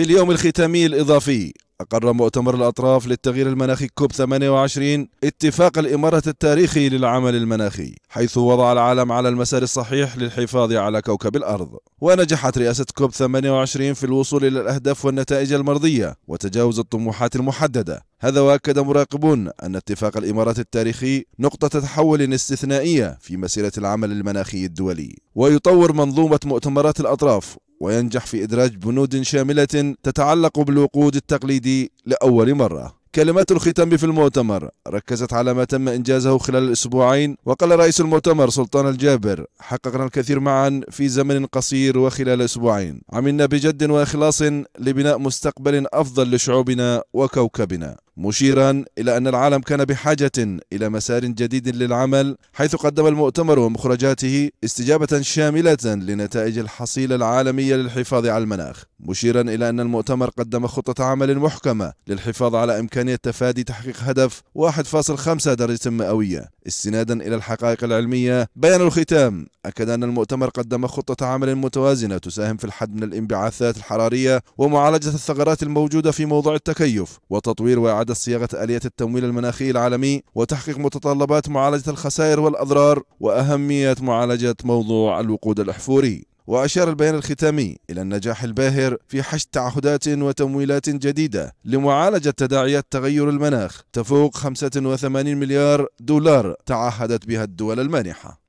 في اليوم الختامي الإضافي أقر مؤتمر الأطراف للتغيير المناخي كوب 28 اتفاق الإمارة التاريخي للعمل المناخي حيث وضع العالم على المسار الصحيح للحفاظ على كوكب الأرض ونجحت رئاسة كوب 28 في الوصول إلى الأهداف والنتائج المرضية وتجاوز الطموحات المحددة هذا وأكد مراقبون أن اتفاق الإمارات التاريخي نقطة تحول استثنائية في مسيرة العمل المناخي الدولي ويطور منظومة مؤتمرات الأطراف وينجح في إدراج بنود شاملة تتعلق بالوقود التقليدي لأول مرة كلمات الختام في المؤتمر ركزت على ما تم إنجازه خلال الأسبوعين وقال رئيس المؤتمر سلطان الجابر حققنا الكثير معا في زمن قصير وخلال أسبوعين عملنا بجد وإخلاص لبناء مستقبل أفضل لشعوبنا وكوكبنا مشيرا إلى أن العالم كان بحاجة إلى مسار جديد للعمل حيث قدم المؤتمر ومخرجاته استجابة شاملة لنتائج الحصيلة العالمية للحفاظ على المناخ مشيرا إلى أن المؤتمر قدم خطة عمل محكمة للحفاظ على إمكانية تفادي تحقيق هدف 1.5 درجة مئوية استنادا إلى الحقائق العلمية بيان الختام أكد أن المؤتمر قدم خطة عمل متوازنة تساهم في الحد من الانبعاثات الحرارية ومعالجة الثغرات الموجودة في موضوع التكيف وتطوير وإعادة إعادة صياغة آلية التمويل المناخي العالمي وتحقيق متطلبات معالجة الخسائر والأضرار وأهمية معالجة موضوع الوقود الأحفوري وأشار البيان الختامي إلى النجاح الباهر في حشد تعهدات وتمويلات جديدة لمعالجة تداعيات تغير المناخ تفوق 85 مليار دولار تعهدت بها الدول المانحة